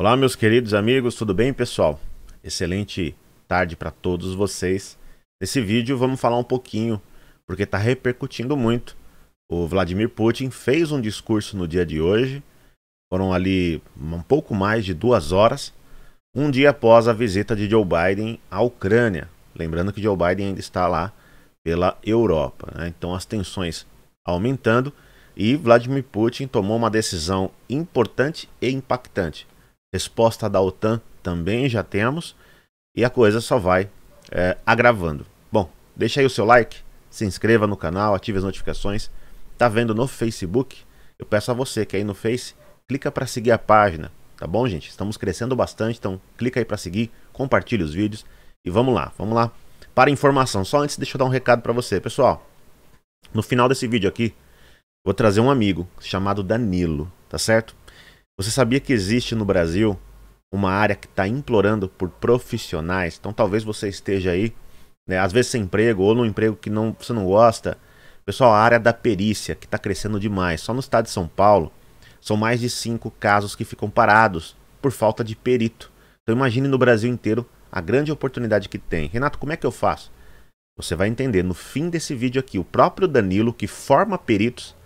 Olá, meus queridos amigos, tudo bem, pessoal? Excelente tarde para todos vocês. Nesse vídeo vamos falar um pouquinho, porque está repercutindo muito. O Vladimir Putin fez um discurso no dia de hoje, foram ali um pouco mais de duas horas, um dia após a visita de Joe Biden à Ucrânia. Lembrando que Joe Biden ainda está lá pela Europa, né? então as tensões aumentando e Vladimir Putin tomou uma decisão importante e impactante resposta da OTAN também já temos, e a coisa só vai é, agravando. Bom, deixa aí o seu like, se inscreva no canal, ative as notificações. Tá vendo no Facebook? Eu peço a você que aí no Face, clica para seguir a página, tá bom, gente? Estamos crescendo bastante, então clica aí para seguir, compartilhe os vídeos e vamos lá, vamos lá. Para informação, só antes deixa eu dar um recado para você, pessoal. No final desse vídeo aqui, vou trazer um amigo chamado Danilo, tá certo? Você sabia que existe no Brasil uma área que está implorando por profissionais? Então talvez você esteja aí, né, às vezes sem emprego ou num emprego que não, você não gosta. Pessoal, a área da perícia que está crescendo demais. Só no estado de São Paulo são mais de cinco casos que ficam parados por falta de perito. Então imagine no Brasil inteiro a grande oportunidade que tem. Renato, como é que eu faço? Você vai entender no fim desse vídeo aqui. O próprio Danilo, que forma peritos,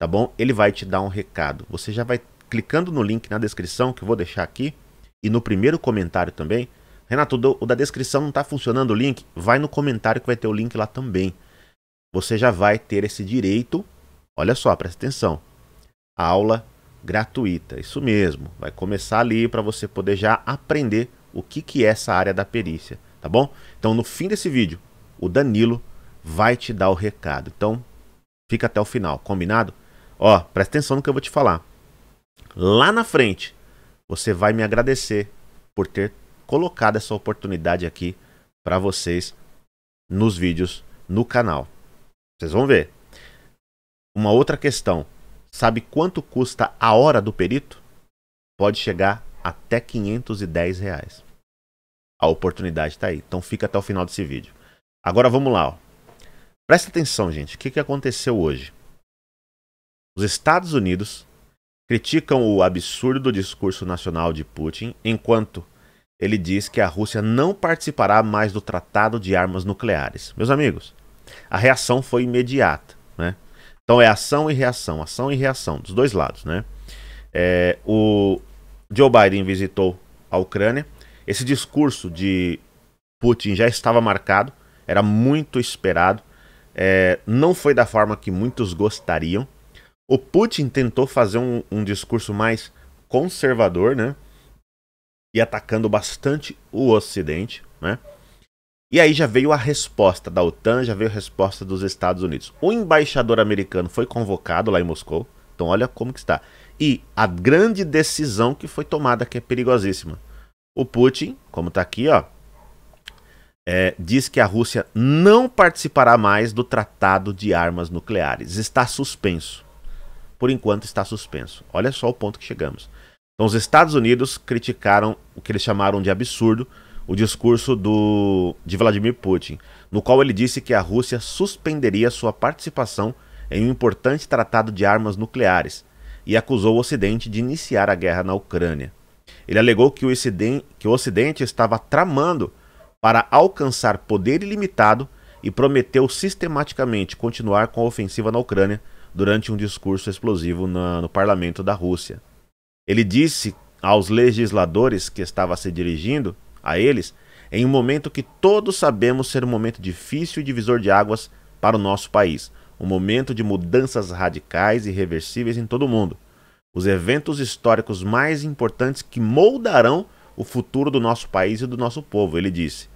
tá bom? Ele vai te dar um recado. Você já vai clicando no link na descrição que eu vou deixar aqui e no primeiro comentário também. Renato, o da descrição não está funcionando o link? Vai no comentário que vai ter o link lá também. Você já vai ter esse direito. Olha só, presta atenção. A aula gratuita, isso mesmo. Vai começar ali para você poder já aprender o que, que é essa área da perícia, tá bom? Então, no fim desse vídeo, o Danilo vai te dar o recado. Então, fica até o final, combinado? Ó, presta atenção no que eu vou te falar. Lá na frente, você vai me agradecer por ter colocado essa oportunidade aqui para vocês nos vídeos no canal. Vocês vão ver. Uma outra questão: sabe quanto custa a hora do perito? Pode chegar até 510 reais. A oportunidade está aí. Então fica até o final desse vídeo. Agora vamos lá. Ó. Presta atenção, gente. O que, que aconteceu hoje? Os Estados Unidos criticam o absurdo discurso nacional de Putin, enquanto ele diz que a Rússia não participará mais do Tratado de Armas Nucleares. Meus amigos, a reação foi imediata, né? Então é ação e reação, ação e reação, dos dois lados, né? É, o Joe Biden visitou a Ucrânia. Esse discurso de Putin já estava marcado, era muito esperado. É, não foi da forma que muitos gostariam, o Putin tentou fazer um, um discurso mais conservador, né? E atacando bastante o Ocidente, né? E aí já veio a resposta da OTAN, já veio a resposta dos Estados Unidos. O embaixador americano foi convocado lá em Moscou. Então olha como que está. E a grande decisão que foi tomada, que é perigosíssima. O Putin, como está aqui, ó, é, diz que a Rússia não participará mais do Tratado de Armas Nucleares. Está suspenso por enquanto está suspenso. Olha só o ponto que chegamos. Então, os Estados Unidos criticaram o que eles chamaram de absurdo o discurso do, de Vladimir Putin, no qual ele disse que a Rússia suspenderia sua participação em um importante tratado de armas nucleares e acusou o Ocidente de iniciar a guerra na Ucrânia. Ele alegou que o, que o Ocidente estava tramando para alcançar poder ilimitado e prometeu sistematicamente continuar com a ofensiva na Ucrânia durante um discurso explosivo na, no parlamento da Rússia. Ele disse aos legisladores que estava se dirigindo a eles em um momento que todos sabemos ser um momento difícil e divisor de águas para o nosso país, um momento de mudanças radicais e reversíveis em todo o mundo. Os eventos históricos mais importantes que moldarão o futuro do nosso país e do nosso povo, ele disse.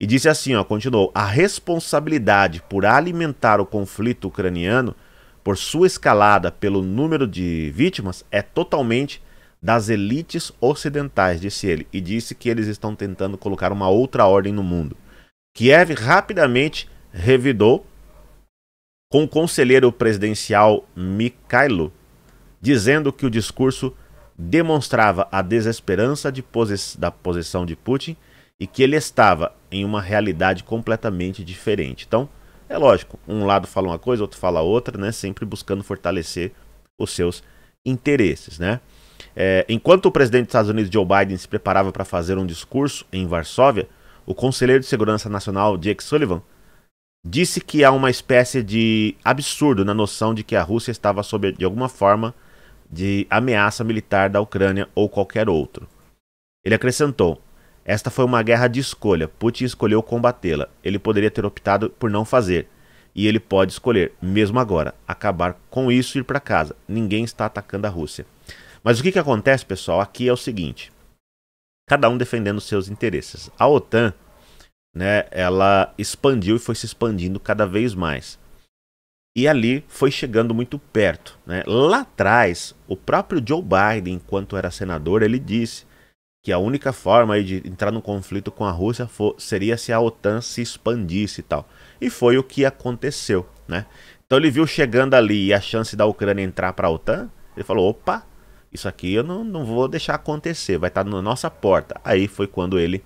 E disse assim, ó, continuou: "A responsabilidade por alimentar o conflito ucraniano por sua escalada pelo número de vítimas, é totalmente das elites ocidentais, disse ele, e disse que eles estão tentando colocar uma outra ordem no mundo. Kiev rapidamente revidou com o conselheiro presidencial Mikhailo, dizendo que o discurso demonstrava a desesperança de posi da posição de Putin e que ele estava em uma realidade completamente diferente. Então, é lógico, um lado fala uma coisa, outro fala outra, né? Sempre buscando fortalecer os seus interesses, né? É, enquanto o presidente dos Estados Unidos, Joe Biden, se preparava para fazer um discurso em Varsóvia, o conselheiro de segurança nacional, Jake Sullivan, disse que há uma espécie de absurdo na noção de que a Rússia estava sob, de alguma forma, de ameaça militar da Ucrânia ou qualquer outro. Ele acrescentou: esta foi uma guerra de escolha. Putin escolheu combatê-la. Ele poderia ter optado por não fazer. E ele pode escolher, mesmo agora, acabar com isso e ir para casa. Ninguém está atacando a Rússia. Mas o que, que acontece, pessoal, aqui é o seguinte: cada um defendendo seus interesses. A OTAN, né, ela expandiu e foi se expandindo cada vez mais. E ali foi chegando muito perto. Né? Lá atrás, o próprio Joe Biden, enquanto era senador, ele disse que a única forma de entrar num conflito com a Rússia for, seria se a OTAN se expandisse e tal. E foi o que aconteceu, né? Então ele viu chegando ali a chance da Ucrânia entrar para a OTAN, ele falou: opa, isso aqui eu não, não vou deixar acontecer, vai estar tá na nossa porta. Aí foi quando ele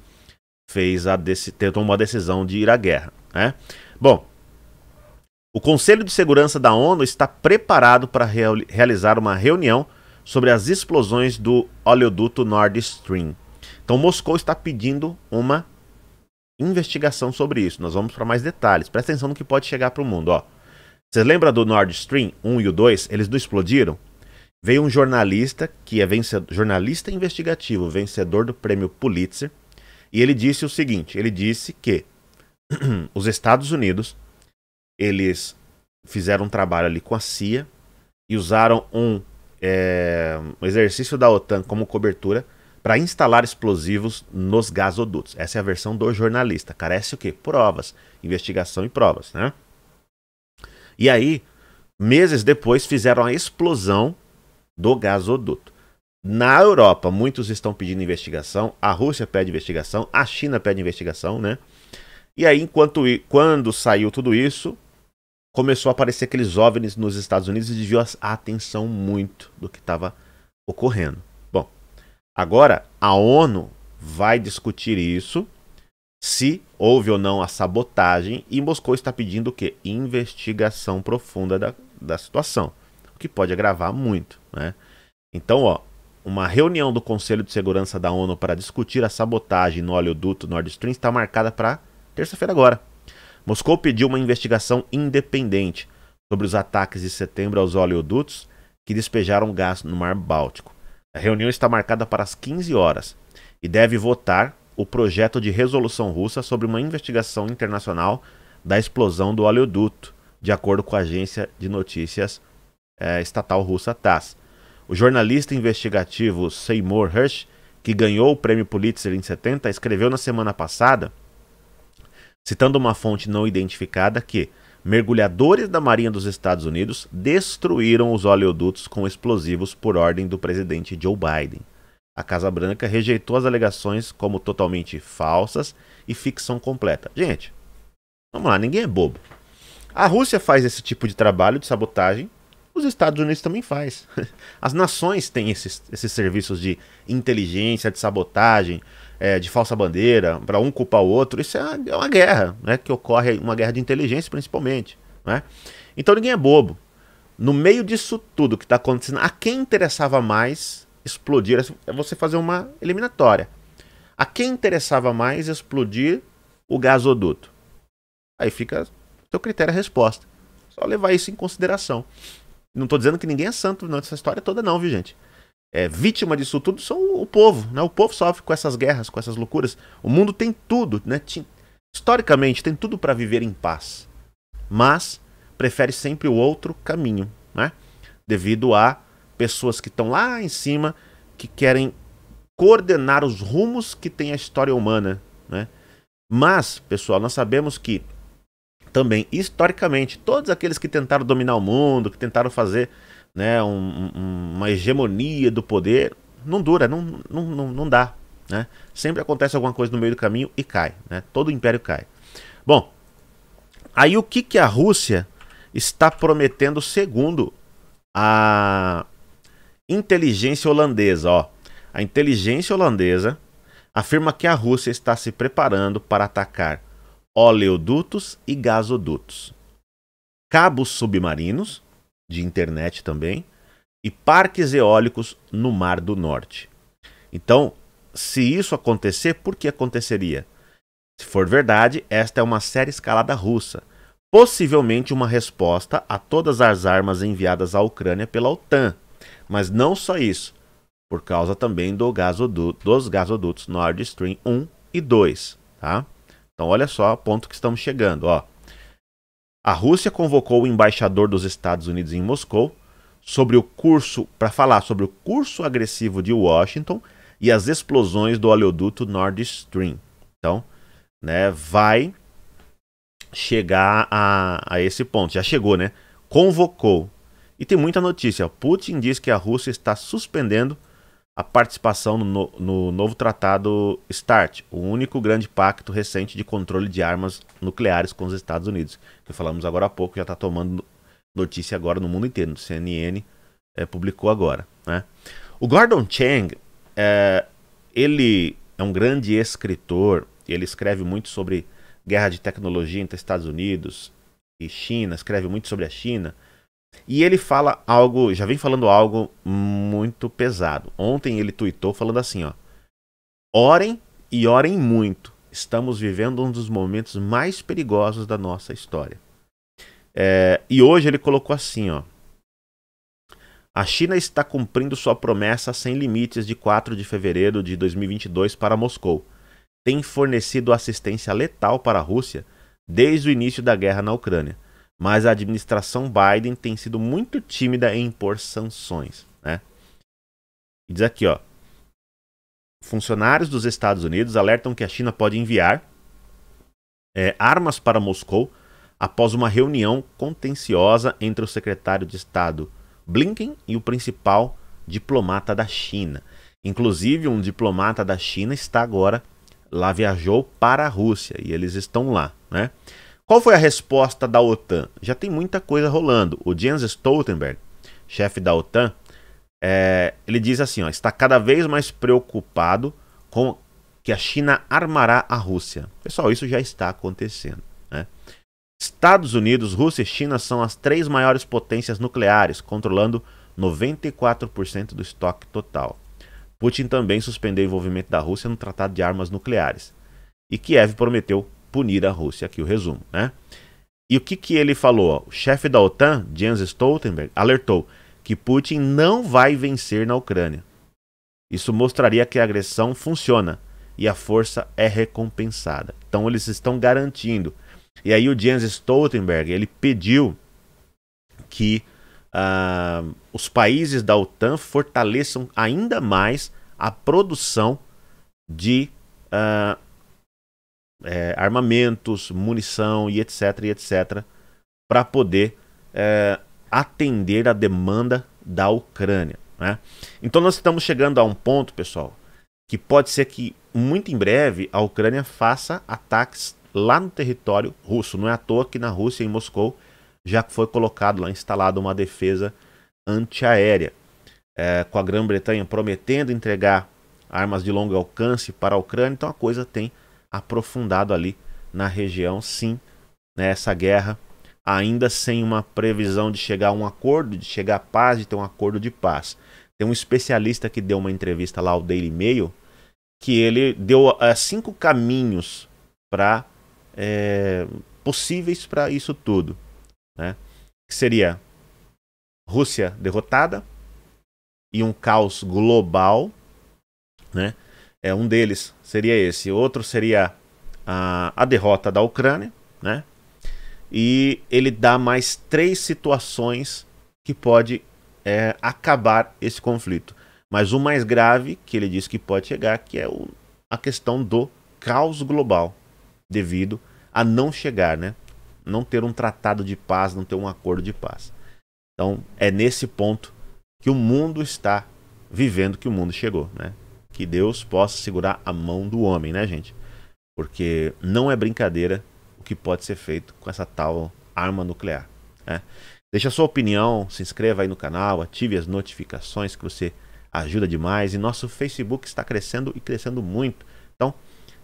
fez a tomou a decisão de ir à guerra, né? Bom, o Conselho de Segurança da ONU está preparado para real, realizar uma reunião sobre as explosões do oleoduto Nord Stream. Então, Moscou está pedindo uma investigação sobre isso. Nós vamos para mais detalhes. Presta atenção no que pode chegar para o mundo. Ó. Vocês lembram do Nord Stream 1 e o 2? Eles não explodiram? Veio um jornalista, que é vencedor, jornalista investigativo, vencedor do prêmio Pulitzer, e ele disse o seguinte, ele disse que os Estados Unidos, eles fizeram um trabalho ali com a CIA e usaram um é, um exercício da OTAN como cobertura para instalar explosivos nos gasodutos. Essa é a versão do jornalista. Carece o quê? Provas, investigação e provas, né? E aí, meses depois, fizeram a explosão do gasoduto. Na Europa, muitos estão pedindo investigação, a Rússia pede investigação, a China pede investigação, né? E aí, enquanto quando saiu tudo isso, começou a aparecer aqueles OVNIs nos Estados Unidos e desviou a atenção muito do que estava ocorrendo. Bom, agora a ONU vai discutir isso, se houve ou não a sabotagem, e Moscou está pedindo o quê? Investigação profunda da, da situação, o que pode agravar muito, né? Então, ó, uma reunião do Conselho de Segurança da ONU para discutir a sabotagem no oleoduto Nord Stream está marcada para terça-feira agora. Moscou pediu uma investigação independente sobre os ataques de setembro aos oleodutos que despejaram gás no Mar Báltico. A reunião está marcada para as 15 horas e deve votar o projeto de resolução russa sobre uma investigação internacional da explosão do oleoduto, de acordo com a agência de notícias é, estatal russa TASS. O jornalista investigativo Seymour Hersh, que ganhou o prêmio Pulitzer em 70, escreveu na semana passada citando uma fonte não identificada que mergulhadores da Marinha dos Estados Unidos destruíram os oleodutos com explosivos por ordem do presidente Joe Biden. A Casa Branca rejeitou as alegações como totalmente falsas e ficção completa. Gente, vamos lá, ninguém é bobo. A Rússia faz esse tipo de trabalho de sabotagem, os Estados Unidos também faz. As nações têm esses, esses serviços de inteligência, de sabotagem, é, de falsa bandeira, para um culpar o outro, isso é, é uma guerra, né? Que ocorre uma guerra de inteligência principalmente, né? Então ninguém é bobo. No meio disso tudo que está acontecendo, a quem interessava mais explodir é, é você fazer uma eliminatória. A quem interessava mais explodir o gasoduto? Aí fica seu critério a resposta. Só levar isso em consideração. Não estou dizendo que ninguém é santo, nessa história toda, não, viu, gente? é, vítima disso tudo são o povo, né? O povo sofre com essas guerras, com essas loucuras. O mundo tem tudo, né? historicamente tem tudo para viver em paz, mas prefere sempre o outro caminho, né? Devido a pessoas que estão lá em cima que querem coordenar os rumos que tem a história humana, né? Mas, pessoal, nós sabemos que também historicamente todos aqueles que tentaram dominar o mundo, que tentaram fazer né, um, um, uma hegemonia do poder, não dura, não, não, não, não dá. Né? Sempre acontece alguma coisa no meio do caminho e cai. Né? Todo o império cai. Bom, aí o que, que a Rússia está prometendo segundo a inteligência holandesa? Ó. A inteligência holandesa afirma que a Rússia está se preparando para atacar oleodutos e gasodutos, cabos submarinos de internet também, e parques eólicos no Mar do Norte. Então, se isso acontecer, por que aconteceria? Se for verdade, esta é uma séria escalada russa, possivelmente uma resposta a todas as armas enviadas à Ucrânia pela OTAN. Mas não só isso, por causa também do gasoduto, dos gasodutos Nord Stream 1 e 2, tá? Então olha só o ponto que estamos chegando, ó. A Rússia convocou o embaixador dos Estados Unidos em Moscou sobre o curso para falar sobre o curso agressivo de Washington e as explosões do oleoduto Nord Stream. Então, né, vai chegar a, a esse ponto. Já chegou, né? Convocou. E tem muita notícia. Putin diz que a Rússia está suspendendo a participação no, no, novo tratado START, o único grande pacto recente de controle de armas nucleares com os Estados Unidos, que falamos agora há pouco, já está tomando notícia agora no mundo inteiro, o CNN é, eh, publicou agora. Né? O Gordon Chang, é, ele é um grande escritor, ele escreve muito sobre guerra de tecnologia entre Estados Unidos e China, escreve muito sobre a China, e ele fala algo, já vem falando algo muito pesado. Ontem ele tuitou falando assim, ó: "Orem e orem muito. Estamos vivendo um dos momentos mais perigosos da nossa história." É, e hoje ele colocou assim, ó: a China está cumprindo sua promessa sem limites de 4 de fevereiro de 2022 para Moscou. Tem fornecido assistência letal para a Rússia desde o início da guerra na Ucrânia mas a administração Biden tem sido muito tímida em impor sanções. Né? diz aqui, ó. Funcionários dos Estados Unidos alertam que a China pode enviar é, armas para Moscou após uma reunião contenciosa entre o secretário de Estado Blinken e o principal diplomata da China. Inclusive, um diplomata da China está agora lá, viajou para a Rússia e eles estão lá, né? Qual foi a resposta da OTAN? Já tem muita coisa rolando. O Jens Stoltenberg, chefe da OTAN, é, ele diz assim: ó, está cada vez mais preocupado com que a China armará a Rússia. Pessoal, isso já está acontecendo. Né? Estados Unidos, Rússia e China são as três maiores potências nucleares, controlando 94% do estoque total. Putin também suspendeu o envolvimento da Rússia no Tratado de Armas Nucleares. E Kiev prometeu punir a Rússia. Aqui o resumo, né? E o que, que ele falou? O chefe da OTAN, Jens Stoltenberg, alertou que Putin não vai vencer na Ucrânia. Isso mostraria que a agressão funciona e a força é recompensada. Então eles estão garantindo. E aí o Jens Stoltenberg ele pediu que uh, os países da OTAN fortaleçam ainda mais a produção de uh, é, armamentos, munição e etc, e etc, para poder é, atender a demanda da Ucrânia. Né? Então nós estamos chegando a um ponto, pessoal, que pode ser que muito em breve a Ucrânia faça ataques lá no território russo. Não é à toa que na Rússia, em Moscou, já foi colocado lá, instalada uma defesa antiaérea. É, com a Grã-Bretanha prometendo entregar armas de longo alcance para a Ucrânia, então a coisa tem aprofundado ali na região, sim, né, essa guerra, ainda sem uma previsão de chegar a um acordo, de chegar a paz, de ter um acordo de paz. Tem um especialista que deu uma entrevista lá ao Daily Mail, que ele deu uh, cinco caminhos para é, eh, possíveis para isso tudo, né? Que seria Rússia derrotada e um caos global, né? É, um deles seria esse. Outro seria a, a derrota da Ucrânia, né? E ele dá mais três situações que pode é, acabar esse conflito. Mas o mais grave que ele diz que pode chegar, que é o, a questão do caos global, devido a não chegar, né? Não ter um tratado de paz, não ter um acordo de paz. Então é nesse ponto que o mundo está vivendo, que o mundo chegou, né? que Deus possa segurar a mão do homem, né, gente? Porque não é brincadeira o que pode ser feito com essa tal arma nuclear. Né? Deixe a sua opinião, se inscreva aí no canal, ative as notificações que você ajuda demais. E nosso Facebook está crescendo e crescendo muito. Então,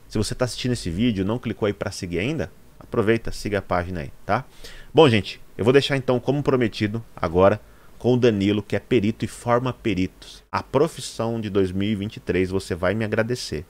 se você está assistindo esse vídeo não clicou aí para seguir ainda, aproveita, siga a página aí, tá? Bom, gente, eu vou deixar então como prometido agora com o Danilo, que é perito e forma peritos. A profissão de 2023, você vai me agradecer.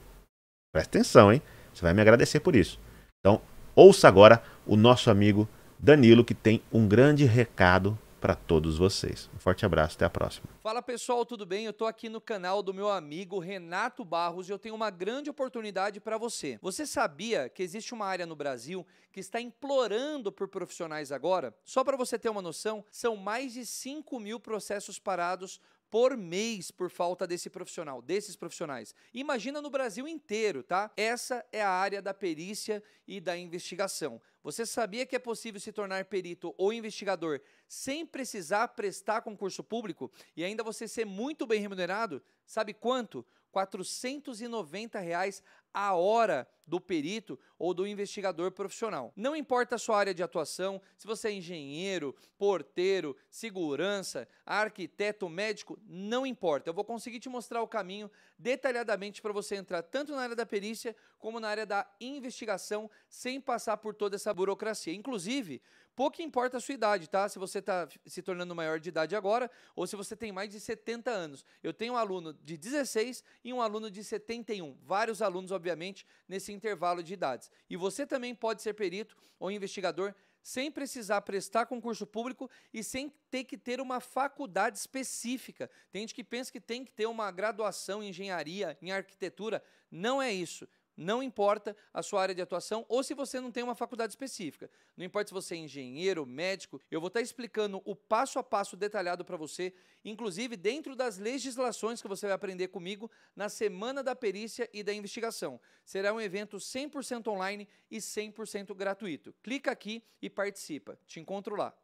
Presta atenção, hein? Você vai me agradecer por isso. Então, ouça agora o nosso amigo Danilo, que tem um grande recado para todos vocês. Um forte abraço, até a próxima. Fala pessoal, tudo bem? Eu estou aqui no canal do meu amigo Renato Barros e eu tenho uma grande oportunidade para você. Você sabia que existe uma área no Brasil que está implorando por profissionais agora? Só para você ter uma noção, são mais de 5 mil processos parados por mês por falta desse profissional, desses profissionais. Imagina no Brasil inteiro, tá? Essa é a área da perícia e da investigação. Você sabia que é possível se tornar perito ou investigador sem precisar prestar concurso público e ainda você ser muito bem remunerado? Sabe quanto? R$ 490 a hora do perito ou do investigador profissional. Não importa a sua área de atuação, se você é engenheiro, porteiro, segurança, arquiteto, médico, não importa. Eu vou conseguir te mostrar o caminho detalhadamente para você entrar tanto na área da perícia como na área da investigação sem passar por toda essa burocracia. Inclusive, pouco importa a sua idade, tá? Se você está se tornando maior de idade agora ou se você tem mais de 70 anos. Eu tenho um aluno de 16 e um aluno de 71. Vários alunos, obviamente, nesse intervalo de idades. E você também pode ser perito ou investigador sem precisar prestar concurso público e sem ter que ter uma faculdade específica. Tem gente que pensa que tem que ter uma graduação em engenharia, em arquitetura. Não é isso. Não importa a sua área de atuação ou se você não tem uma faculdade específica. Não importa se você é engenheiro, médico, eu vou estar explicando o passo a passo detalhado para você, inclusive dentro das legislações que você vai aprender comigo na Semana da Perícia e da Investigação. Será um evento 100% online e 100% gratuito. Clica aqui e participa. Te encontro lá.